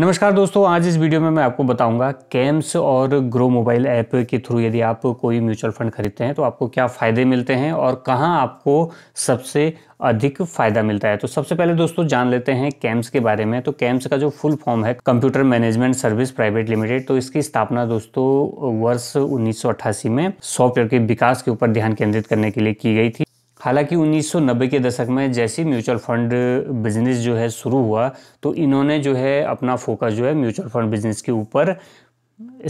नमस्कार दोस्तों आज इस वीडियो में मैं आपको बताऊंगा कैम्स और ग्रो मोबाइल ऐप के थ्रू यदि आप कोई म्यूचुअल फंड खरीदते हैं तो आपको क्या फ़ायदे मिलते हैं और कहाँ आपको सबसे अधिक फायदा मिलता है तो सबसे पहले दोस्तों जान लेते हैं कैम्स के बारे में तो कैम्स का जो फुल फॉर्म है computer management service private limited तो इसकी स्थापना दोस्तों वर्ष उन्नीस में सॉफ्टवेयर के विकास के ऊपर ध्यान केंद्रित करने के लिए की गई थी हालांकि 1990 के दशक में जैसे म्यूचुअल फंड बिज़नेस जो है शुरू हुआ तो इन्होंने जो है अपना फोकस जो है म्यूचुअल फंड बिज़नेस के ऊपर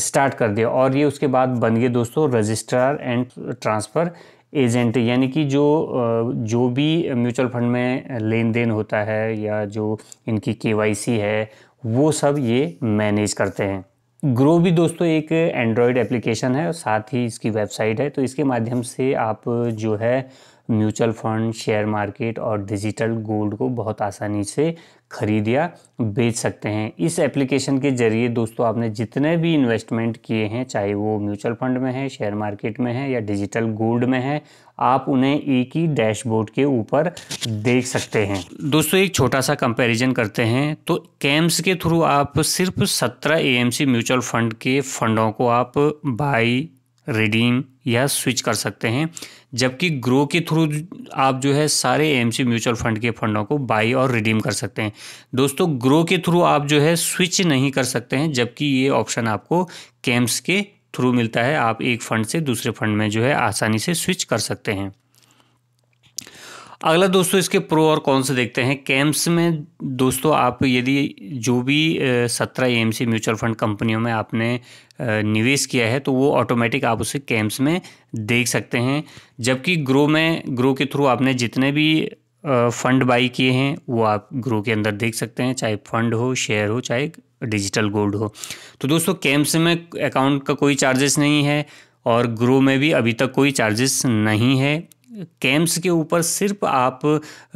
स्टार्ट कर दिया और ये उसके बाद बन गए दोस्तों रजिस्ट्रार एंड ट्रांसफ़र एजेंट यानी कि जो जो भी म्यूचुअल फंड में लेन देन होता है या जो इनकी के है वो सब ये मैनेज करते हैं ग्रो भी दोस्तों एक एंड्रॉयड एप्लीकेशन है और साथ ही इसकी वेबसाइट है तो इसके माध्यम से आप जो है म्यूचुअल फंड शेयर मार्केट और डिजिटल गोल्ड को बहुत आसानी से ख़रीद या बेच सकते हैं इस एप्लीकेशन के ज़रिए दोस्तों आपने जितने भी इन्वेस्टमेंट किए हैं चाहे वो म्यूचुअल फंड में है शेयर मार्केट में है या डिजिटल गोल्ड में है आप उन्हें एक ही डैशबोर्ड के ऊपर देख सकते हैं दोस्तों एक छोटा सा कंपैरिजन करते हैं तो कैम्स के थ्रू आप सिर्फ 17 एएमसी म्यूचुअल फंड के फंडों को आप बाई रिडीम या स्विच कर सकते हैं जबकि ग्रो के थ्रू आप जो है सारे सी म्यूचुअल फंड के फंडों को बाई और रिडीम कर सकते हैं दोस्तों ग्रो के थ्रू आप जो है स्विच नहीं कर सकते हैं जबकि ये ऑप्शन आपको कैम्प्स के थ्रू मिलता है आप एक फंड से दूसरे फंड में जो है आसानी से स्विच कर सकते हैं अगला दोस्तों इसके प्रो और कौन से देखते हैं कैम्प्स में दोस्तों आप यदि जो भी सत्रह ए म्यूचुअल फंड कंपनियों में आपने निवेश किया है तो वो ऑटोमेटिक आप उसे कैम्प्स में देख सकते हैं जबकि ग्रो में ग्रो के थ्रू आपने जितने भी फ़ंड बाई किए हैं वो आप ग्रो के अंदर देख सकते हैं चाहे फ़ंड हो शेयर हो चाहे डिजिटल गोल्ड हो तो दोस्तों कैम्प्स में अकाउंट का कोई चार्जेस नहीं है और ग्रो में भी अभी तक कोई चार्जेस नहीं है कैंप्स के ऊपर सिर्फ आप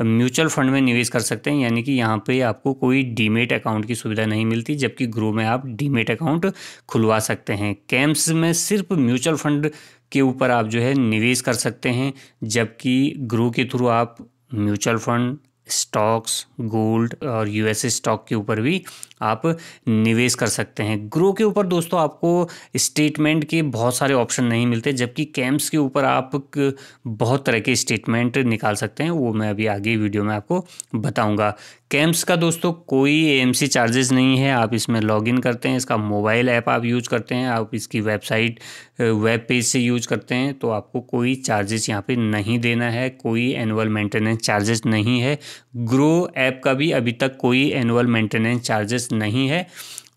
म्यूचुअल फंड में निवेश कर सकते हैं यानी कि यहाँ पे आपको कोई डीमेट अकाउंट की सुविधा नहीं मिलती जबकि ग्रो में आप डीमेट अकाउंट खुलवा सकते हैं कैंप्स में सिर्फ म्यूचुअल फंड के ऊपर आप जो है निवेश कर सकते हैं जबकि ग्रो के थ्रू आप म्यूचुअल फंड स्टॉक्स गोल्ड और यूएस स्टॉक के ऊपर भी आप निवेश कर सकते हैं ग्रो के ऊपर दोस्तों आपको स्टेटमेंट के बहुत सारे ऑप्शन नहीं मिलते जबकि कैम्प्स के ऊपर आप बहुत तरह के स्टेटमेंट निकाल सकते हैं वो मैं अभी आगे वीडियो में आपको बताऊंगा कैम्प्स का दोस्तों कोई एएमसी चार्जेस नहीं है आप इसमें लॉग करते हैं इसका मोबाइल ऐप आप यूज करते हैं आप इसकी वेबसाइट वेब पेज से यूज करते हैं तो आपको कोई चार्जेस यहाँ पे नहीं देना है कोई एनुअल मेंटेनेंस चार्जेस नहीं है ग्रो ऐप का भी अभी तक कोई एनुअल मेंटेनेंस चार्जेस नहीं है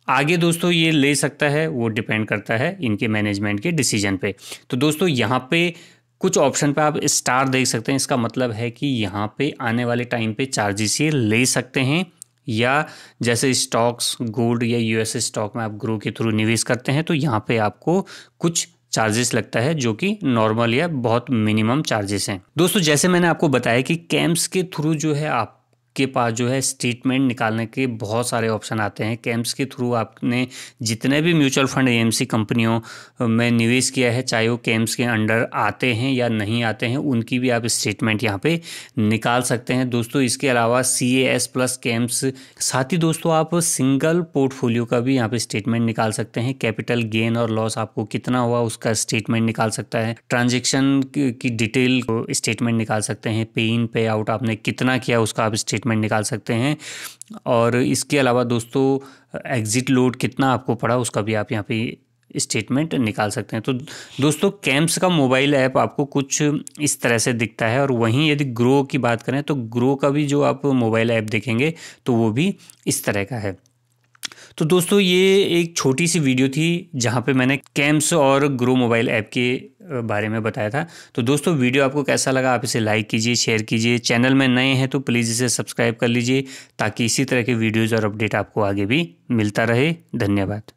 आगे दोस्तों ये ले सकता है वो डिपेंड करता है इनके मैनेजमेंट के डिसीजन पे तो दोस्तों यहाँ पे कुछ ऑप्शन पे आप स्टार देख सकते हैं इसका मतलब है कि यहाँ पे आने वाले टाइम पे चार्जेस ये ले सकते हैं या जैसे स्टॉक्स गोल्ड या यूएस स्टॉक में आप ग्रो के थ्रू निवेश करते हैं तो यहाँ पे आपको कुछ चार्जेस लगता है जो कि नॉर्मल या बहुत मिनिमम चार्जेस हैं दोस्तों जैसे मैंने आपको बताया कि कैंप्स के थ्रू जो है आप के पास जो है स्टेटमेंट निकालने के बहुत सारे ऑप्शन आते हैं कैंप्स के थ्रू आपने जितने भी म्यूचुअल फंड एएमसी कंपनियों में निवेश किया है चाहे वो कैम्प्स के अंडर आते हैं या नहीं आते हैं उनकी भी आप स्टेटमेंट यहाँ पे निकाल सकते हैं दोस्तों इसके अलावा सी प्लस कैम्प्स साथ ही दोस्तों आप सिंगल पोर्टफोलियो का भी यहाँ पे स्टेटमेंट निकाल सकते हैं कैपिटल गेन और लॉस आपको कितना हुआ उसका स्टेटमेंट निकाल सकता है ट्रांजेक्शन की डिटेल स्टेटमेंट निकाल सकते हैं पे इन पे आउट आपने कितना किया उसका आप स्टेटमेंट स्टेटमेंट निकाल सकते हैं और इसके अलावा दोस्तों एग्ज़िट लोड कितना आपको पड़ा उसका भी आप यहाँ पे स्टेटमेंट निकाल सकते हैं तो दोस्तों कैम्प्स का मोबाइल ऐप आपको कुछ इस तरह से दिखता है और वहीं यदि ग्रो की बात करें तो ग्रो का भी जो आप मोबाइल ऐप देखेंगे तो वो भी इस तरह का है तो दोस्तों ये एक छोटी सी वीडियो थी जहाँ पे मैंने कैम्स और ग्रो मोबाइल ऐप के बारे में बताया था तो दोस्तों वीडियो आपको कैसा लगा आप इसे लाइक कीजिए शेयर कीजिए चैनल में नए हैं तो प्लीज़ इसे सब्सक्राइब कर लीजिए ताकि इसी तरह के वीडियोज़ और अपडेट आपको आगे भी मिलता रहे धन्यवाद